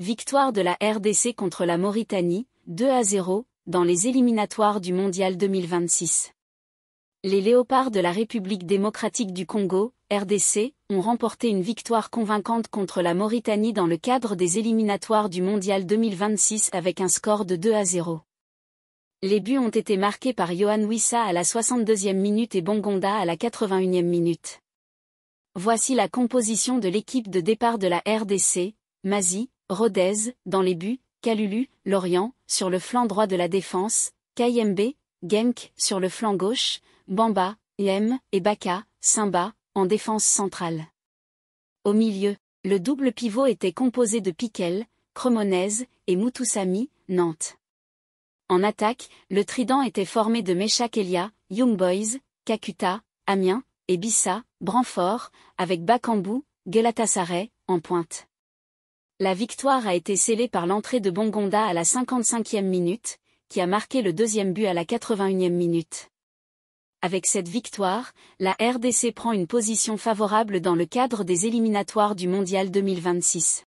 Victoire de la RDC contre la Mauritanie, 2 à 0, dans les éliminatoires du Mondial 2026. Les Léopards de la République démocratique du Congo, RDC, ont remporté une victoire convaincante contre la Mauritanie dans le cadre des éliminatoires du Mondial 2026 avec un score de 2 à 0. Les buts ont été marqués par Johan Wissa à la 62e minute et Bongonda à la 81e minute. Voici la composition de l'équipe de départ de la RDC, Mazi, Rodez, dans les buts, Kalulu, Lorient, sur le flanc droit de la défense, Kayembe, Genk, sur le flanc gauche, Bamba, Yem, et Baka, Simba, en défense centrale. Au milieu, le double pivot était composé de Piquel, Cremonese, et Moutoussami, Nantes. En attaque, le trident était formé de Meshak Elia, Young Boys, Kakuta, Amiens, et Bissa, Branfort, avec Bakambu, Gelatasaray, en pointe. La victoire a été scellée par l'entrée de Bongonda à la 55e minute, qui a marqué le deuxième but à la 81e minute. Avec cette victoire, la RDC prend une position favorable dans le cadre des éliminatoires du Mondial 2026.